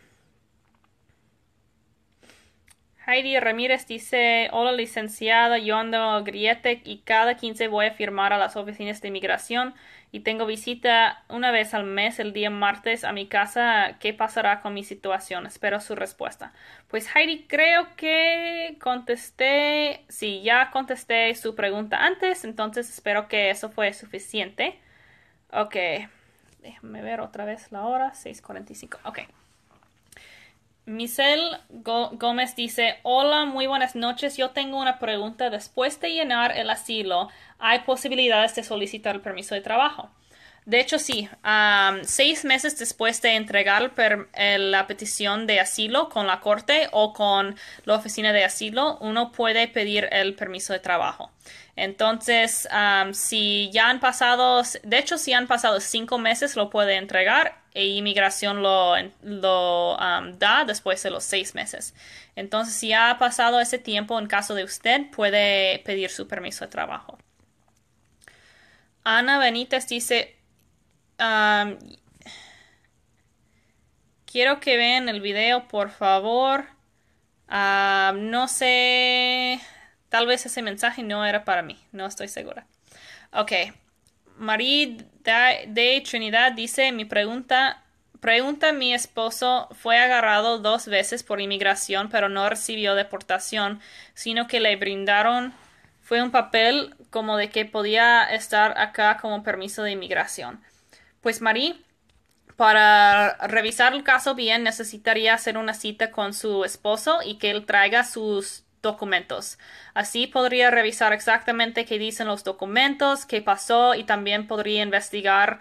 Heidi Ramírez dice, hola licenciada, yo ando griete y cada 15 voy a firmar a las oficinas de inmigración y tengo visita una vez al mes el día martes a mi casa. ¿Qué pasará con mi situación? Espero su respuesta. Pues Heidi, creo que contesté, sí, ya contesté su pregunta antes, entonces espero que eso fue suficiente. Ok, déjame ver otra vez la hora, 6.45. Ok. Michelle Gómez dice, hola, muy buenas noches. Yo tengo una pregunta. Después de llenar el asilo, hay posibilidades de solicitar el permiso de trabajo. De hecho, sí, seis meses después de entregar la petición de asilo con la Corte o con la Oficina de Asilo, uno puede pedir el permiso de trabajo. Entonces, si ya han pasado, de hecho, si han pasado cinco meses, lo puede entregar e inmigración lo, da después de los seis meses. Entonces, si ha pasado ese tiempo, en caso de usted, puede pedir su permiso de trabajo. Ana Benítez dice, quiero que vean el video, por favor. no sé, tal vez ese mensaje no era para mí, no estoy segura. Ok, Marie de Trinidad dice, mi pregunta, pregunta, mi esposo fue agarrado dos veces por inmigración, pero no recibió deportación, sino que le brindaron fue un papel como de que podía estar acá como permiso de inmigración. Pues Marie, para revisar el caso bien, necesitaría hacer una cita con su esposo y que él traiga sus documentos. Así podría revisar exactamente qué dicen los documentos, qué pasó y también podría investigar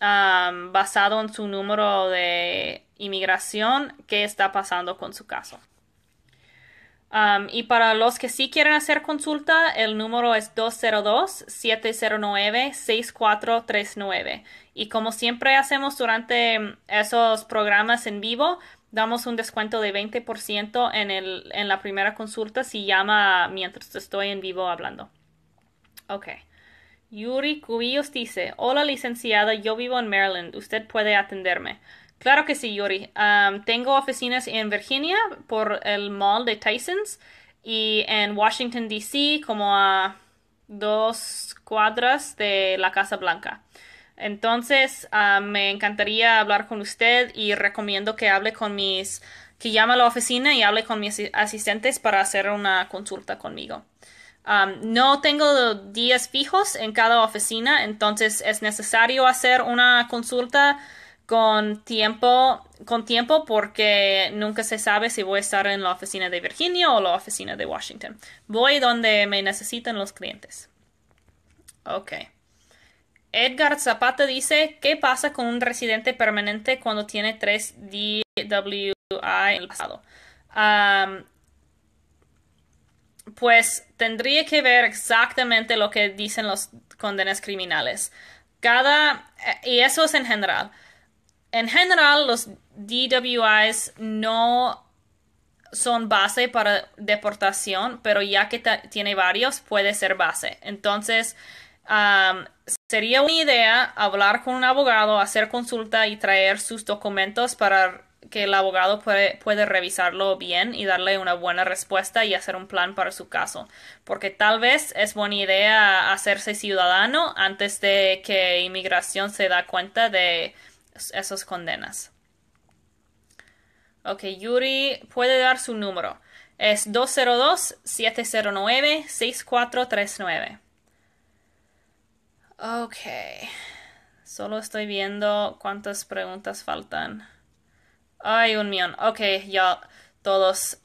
basado en su número de inmigración qué está pasando con su caso. Um, y para los que sí quieren hacer consulta, el número es 202-709-6439. Y como siempre hacemos durante mm, esos programas en vivo, damos un descuento de 20% en, el, en la primera consulta si llama mientras estoy en vivo hablando. Ok. Yuri Cubillos dice, hola licenciada, yo vivo en Maryland, usted puede atenderme. Claro que sí, Yuri. tengo oficinas en Virginia por el mall de Tysons y en Washington, D.C., como a dos cuadras de la Casa Blanca. Entonces, me encantaría hablar con usted y recomiendo que hable con mis, que llame a la oficina y hable con mis asistentes para hacer una consulta conmigo. no tengo días fijos en cada oficina, entonces es necesario hacer una consulta con tiempo, con tiempo porque nunca se sabe si voy a estar en la oficina de Virginia o la oficina de Washington. Voy donde me necesitan los clientes. Ok. Edgar Zapata dice, ¿qué pasa con un residente permanente cuando tiene tres DWI en el pasado? pues tendría que ver exactamente lo que dicen los condenas criminales. Cada, eh, y eso es en general, en general los DWIs no son base para deportación, pero ya que tiene varios, puede ser base. Entonces, sería una idea hablar con un abogado, hacer consulta y traer sus documentos para que el abogado pueda puede, revisarlo bien y darle una buena respuesta y hacer un plan para su caso. Porque tal vez es buena idea hacerse ciudadano antes de que inmigración se da cuenta de esas condenas. Ok, Yuri puede dar su número. Es 202-709-6439. Ok. Solo estoy viendo cuántas preguntas faltan. Ay, un millón. Ok, ya todos.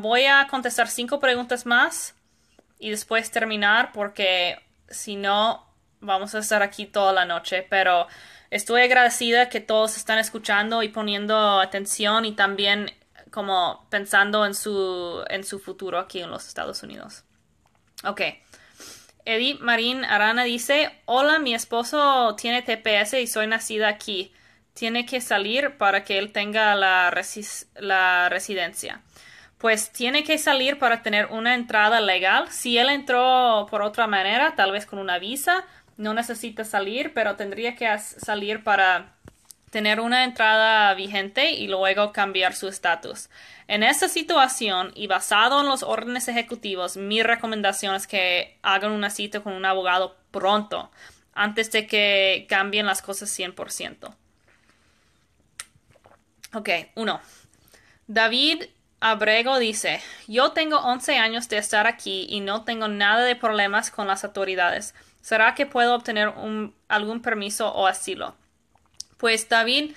voy a contestar cinco preguntas más y después terminar porque si no, vamos a estar aquí toda la noche. Pero Estoy agradecida que todos están escuchando y poniendo atención y también como pensando en su, futuro aquí en los Estados Unidos. Ok. Edith Marín Arana dice, hola, mi esposo tiene TPS y soy nacida aquí. Tiene que salir para que él tenga la residencia. Pues tiene que salir para tener una entrada legal. Si él entró por otra manera, tal vez con una visa, no necesita salir, pero tendría que salir para tener una entrada vigente y luego cambiar su estatus. En esta situación y basado en los órdenes ejecutivos, mi recomendación es que hagan una cita con un abogado pronto, antes de que cambien las cosas 100%. Ok, uno. David Abrego dice, yo tengo 11 años de estar aquí y no tengo nada de problemas con las autoridades. ¿Será que puedo obtener algún permiso o asilo? Pues David,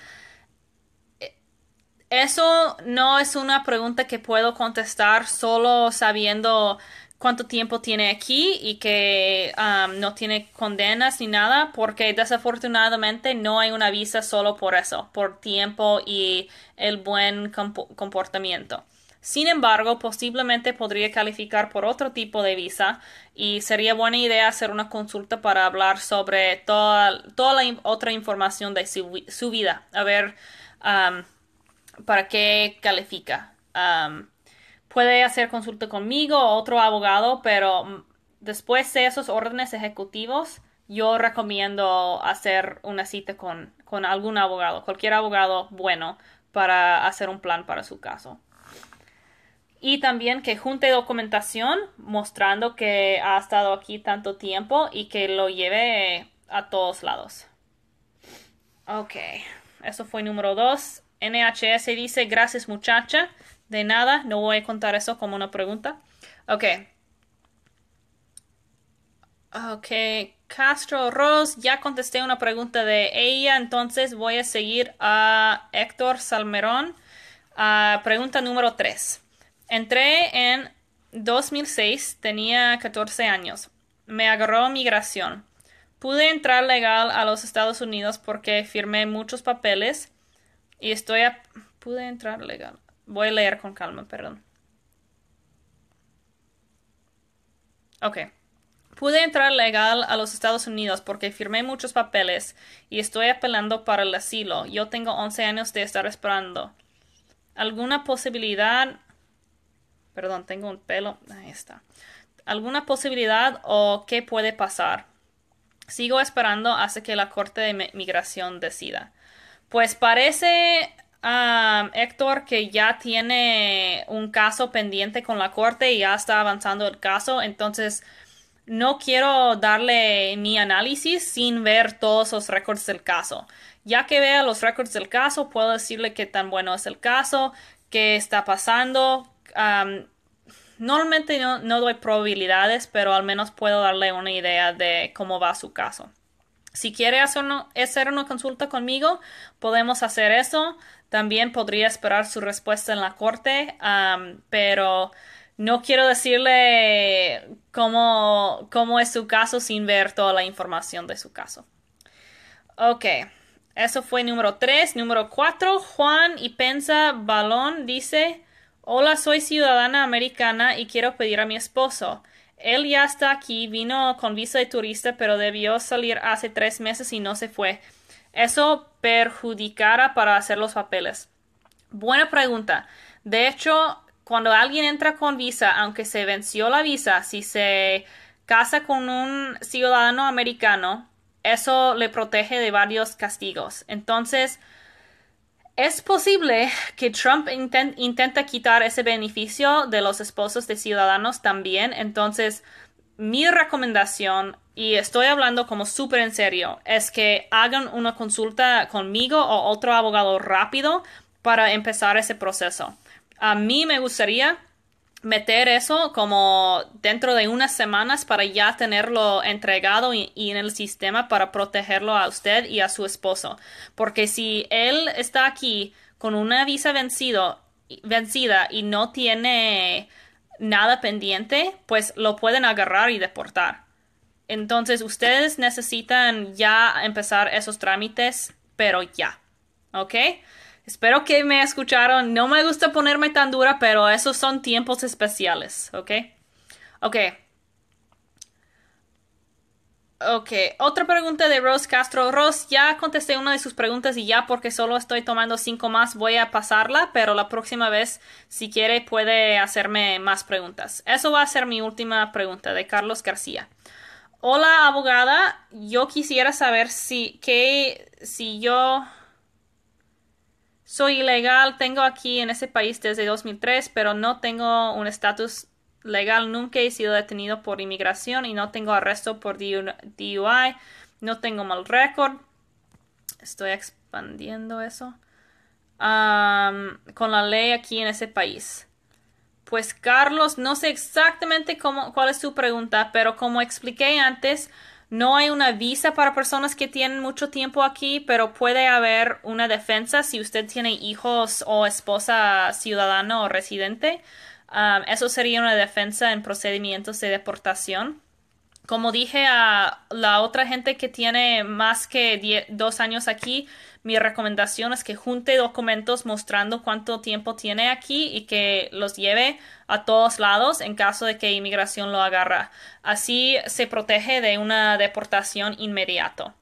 eh, eso no es una pregunta que puedo contestar solo sabiendo cuánto tiempo tiene aquí y que um, no tiene condenas ni nada, porque desafortunadamente no hay una visa solo por eso, por tiempo y el buen comportamiento. Sin embargo, posiblemente podría calificar por otro tipo de visa y sería buena idea hacer una consulta para hablar sobre toda, la otra información de su, vida, a ver para qué califica. puede hacer consulta conmigo o otro abogado, pero después de esos órdenes ejecutivos, yo recomiendo hacer una cita con algún abogado, cualquier abogado bueno, para hacer un plan para su caso y también que junte documentación mostrando que ha estado aquí tanto tiempo y que lo lleve a todos lados. Ok, eso fue número dos. NHS dice, gracias muchacha, de nada, no voy a contar eso como una pregunta. Ok. Ok, Castro Ross, ya contesté una pregunta de ella, entonces voy a seguir a Héctor Salmerón. Ah, pregunta número 3. Entré en 2006, tenía 14 años. Me agarró migración. Pude entrar legal a los Estados Unidos porque firmé muchos papeles y estoy Pude entrar legal. Voy a leer con calma, perdón. Ok. Pude entrar legal a los Estados Unidos porque firmé muchos papeles y estoy apelando para el asilo. Yo tengo 11 años de estar esperando. ¿Alguna posibilidad Perdón, tengo un pelo. Ahí está. ¿Alguna posibilidad o qué puede pasar? Sigo esperando hasta que la Corte de Migración decida. Pues parece, a Héctor, que ya tiene un caso pendiente con la Corte y ya está avanzando el caso. Entonces, no quiero darle mi análisis sin ver todos los récords del caso. Ya que vea los récords del caso, puedo decirle qué tan bueno es el caso, qué está pasando, normalmente no, doy probabilidades, pero al menos puedo darle una idea de cómo va su caso. Si quiere hacer, una consulta conmigo, podemos hacer eso. También podría esperar su respuesta en la corte, pero no quiero decirle cómo, cómo es su caso sin ver toda la información de su caso. Ok, eso fue número 3. Número 4, Juan y Pensa Balón dice, Hola, soy ciudadana americana y quiero pedir a mi esposo. Él ya está aquí, vino con visa de turista, pero debió salir hace tres meses y no se fue. Eso perjudicará para hacer los papeles. Buena pregunta. De hecho, cuando alguien entra con visa, aunque se venció la visa, si se casa con un ciudadano americano, eso le protege de varios castigos. Entonces, es posible que Trump intente intenta quitar ese beneficio de los esposos de ciudadanos también, entonces mi recomendación, y estoy hablando como súper en serio, es que hagan una consulta conmigo o otro abogado rápido para empezar ese proceso. A mí me gustaría meter eso como dentro de unas semanas para ya tenerlo entregado y, en el sistema para protegerlo a usted y a su esposo. Porque si él está aquí con una visa vencido, vencida y no tiene nada pendiente, pues lo pueden agarrar y deportar. Entonces ustedes necesitan ya empezar esos trámites, pero ya. ¿Ok? Espero que me escucharon. No me gusta ponerme tan dura, pero esos son tiempos especiales, ¿ok? Ok. Ok, otra pregunta de Rose Castro. Rose, ya contesté una de sus preguntas y ya porque solo estoy tomando cinco más voy a pasarla, pero la próxima vez, si quiere, puede hacerme más preguntas. Eso va a ser mi última pregunta de Carlos García. Hola, abogada. Yo quisiera saber si, que, si yo soy ilegal, tengo aquí en ese país desde 2003, pero no tengo un estatus legal, nunca he sido detenido por inmigración y no tengo arresto por DUI, no tengo mal récord. Estoy expandiendo eso. con la ley aquí en ese país. Pues Carlos, no sé exactamente cómo, cuál es su pregunta, pero como expliqué antes, no hay una visa para personas que tienen mucho tiempo aquí, pero puede haber una defensa si usted tiene hijos o esposa ciudadano o residente. Ah, eso sería una defensa en procedimientos de deportación. Como dije a la otra gente que tiene más que dos años aquí, mi recomendación es que junte documentos mostrando cuánto tiempo tiene aquí y que los lleve a todos lados en caso de que inmigración lo agarra. Así se protege de una deportación inmediato.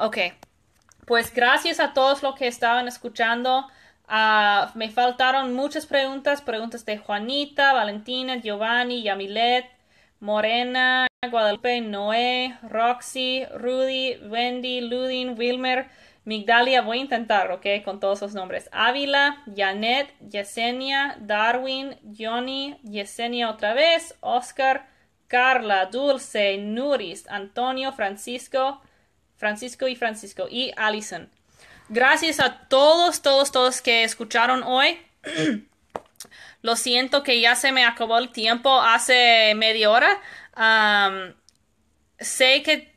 ok, pues gracias a todos los que estaban escuchando. Ah, me faltaron muchas preguntas, preguntas de Juanita, Valentina, Giovanni, Yamilet, Morena, Guadalupe, Noé, Roxy, Rudy, Wendy, Ludin, Wilmer, Migdalia, voy a intentar, ¿ok? Con todos los nombres. Ávila, Janet, Yesenia, Darwin, Johnny, Yesenia otra vez, Oscar, Carla, Dulce, Nuris, Antonio, Francisco, Francisco y Francisco y Allison. Gracias a todos, todos, todos que escucharon hoy. Lo siento que ya se me acabó el tiempo hace media hora. sé que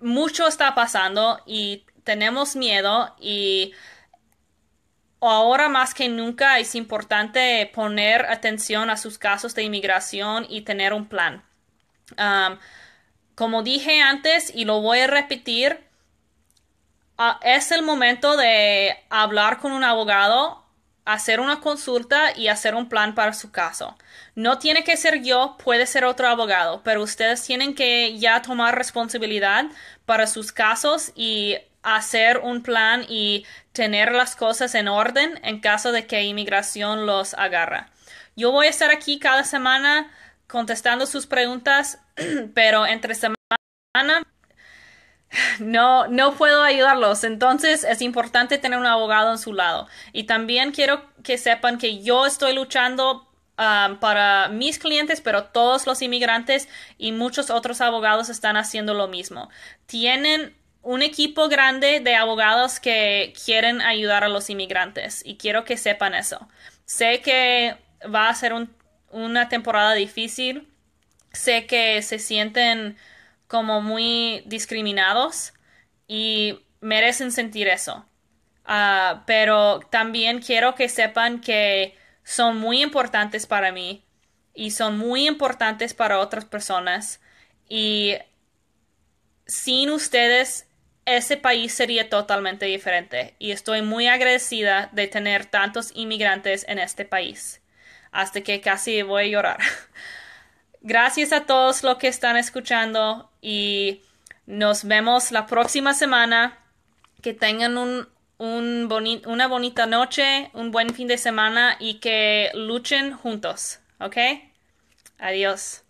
mucho está pasando y tenemos miedo y ahora más que nunca es importante poner atención a sus casos de inmigración y tener un plan. como dije antes y lo voy a repetir, ah, es el momento de hablar con un abogado hacer una consulta y hacer un plan para su caso. No tiene que ser yo, puede ser otro abogado, pero ustedes tienen que ya tomar responsabilidad para sus casos y hacer un plan y tener las cosas en orden en caso de que inmigración los agarra. Yo voy a estar aquí cada semana contestando sus preguntas, pero entre semana no, no puedo ayudarlos. Entonces es importante tener un abogado en su lado. Y también quiero que sepan que yo estoy luchando um, para mis clientes, pero todos los inmigrantes y muchos otros abogados están haciendo lo mismo. Tienen un equipo grande de abogados que quieren ayudar a los inmigrantes y quiero que sepan eso. Sé que va a ser una temporada difícil. Sé que se sienten como muy discriminados y merecen sentir eso. Ah, pero también quiero que sepan que son muy importantes para mí y son muy importantes para otras personas y sin ustedes ese país sería totalmente diferente y estoy muy agradecida de tener tantos inmigrantes en este país. Hasta que casi voy a llorar. Gracias a todos los que están escuchando y nos vemos la próxima semana. Que tengan un, una bonita noche, un buen fin de semana y que luchen juntos. ¿Ok? Adiós.